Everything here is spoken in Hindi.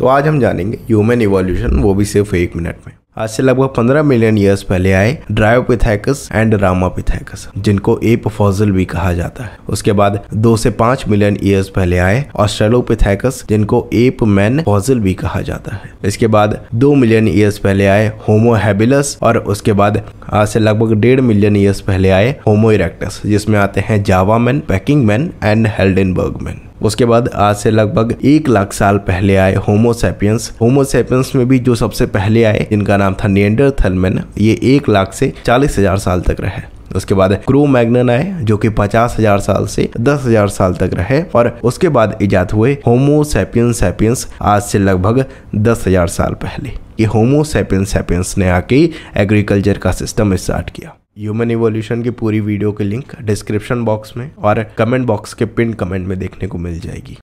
तो आज हम जानेंगे ह्यूमन इवोल्यूशन वो भी सिर्फ एक मिनट में आज से लगभग 15 मिलियन ईयर्स पहले आए ड्रायोपिथैकस एंड रामापिथैकस जिनको एप फॉजल भी कहा जाता है उसके बाद दो से पांच मिलियन ईयर्स पहले आए ऑस्ट्रेलोपिथैकस जिनको एप मैन फॉजल भी कहा जाता है इसके बाद दो मिलियन ईयर्स पहले आए होमोहेबिलस और उसके बाद आज से लगभग डेढ़ मिलियन ईयर्स पहले आए होमो इरेक्टस जिसमें आते हैं Java man Peking man and Heidelberg man उसके बाद आज से लगभग एक लाख साल पहले आए होमोसेपियंस होमोसेपियंस में भी जो सबसे पहले आए जिनका नाम था नियंडर थलमेन ये एक लाख से चालीस हजार साल तक रहे उसके बाद क्रो मैग्नन आए जो कि पचास हजार साल से दस हजार साल तक रहे और उसके बाद ईजाद हुए होमोसेपियंस सेपियंस आज से लगभग दस हजार साल पहले कि होमोसेपियंस सेपियंस ने आके एग्रीकल्चर का सिस्टम स्टार्ट किया ह्यूमन इवोल्यूशन की पूरी वीडियो की लिंक डिस्क्रिप्शन बॉक्स में और कमेंट बॉक्स के पिन कमेंट में देखने को मिल जाएगी